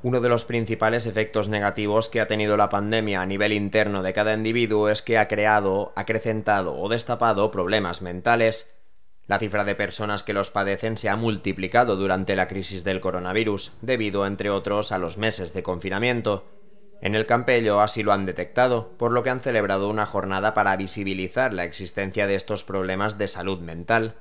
Uno de los principales efectos negativos que ha tenido la pandemia a nivel interno de cada individuo es que ha creado, acrecentado o destapado problemas mentales. La cifra de personas que los padecen se ha multiplicado durante la crisis del coronavirus, debido, entre otros, a los meses de confinamiento. En el Campello así lo han detectado, por lo que han celebrado una jornada para visibilizar la existencia de estos problemas de salud mental.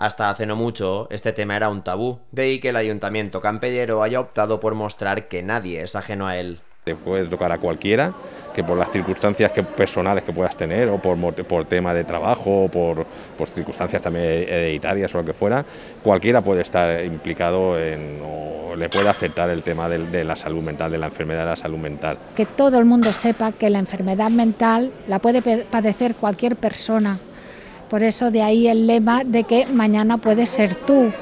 Hasta hace no mucho, este tema era un tabú, de ahí que el ayuntamiento campellero haya optado por mostrar que nadie es ajeno a él. Te puede tocar a cualquiera, que por las circunstancias personales que puedas tener, o por, tema de trabajo, o por, circunstancias también hereditarias o lo que fuera, cualquiera puede estar implicado en, o le puede afectar el tema de la salud mental, de la enfermedad de la salud mental. Que todo el mundo sepa que la enfermedad mental la puede padecer cualquier persona por eso de ahí el lema de que mañana puedes ser tú.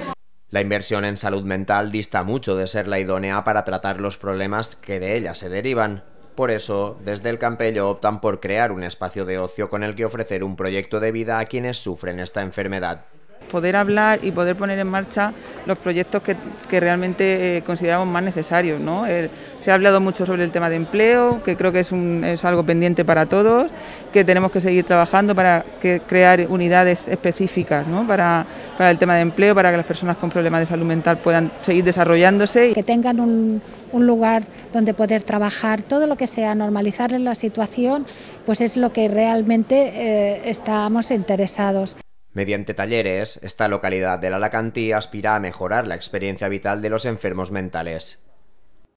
La inversión en salud mental dista mucho de ser la idónea para tratar los problemas que de ella se derivan. Por eso, desde el Campello optan por crear un espacio de ocio con el que ofrecer un proyecto de vida a quienes sufren esta enfermedad poder hablar y poder poner en marcha los proyectos que, realmente eh, consideramos más necesarios. se ha hablado mucho sobre el tema de empleo, que creo que es, algo pendiente para todos, que tenemos que seguir trabajando para crear unidades específicas para, el tema de empleo, para que las personas con problemas de salud mental puedan seguir desarrollándose. Que tengan un, lugar donde poder trabajar, todo lo que sea normalizar la situación, pues es lo que realmente eh, estamos interesados. Mediante talleres, esta localidad del Alacantí aspira a mejorar la experiencia vital de los enfermos mentales.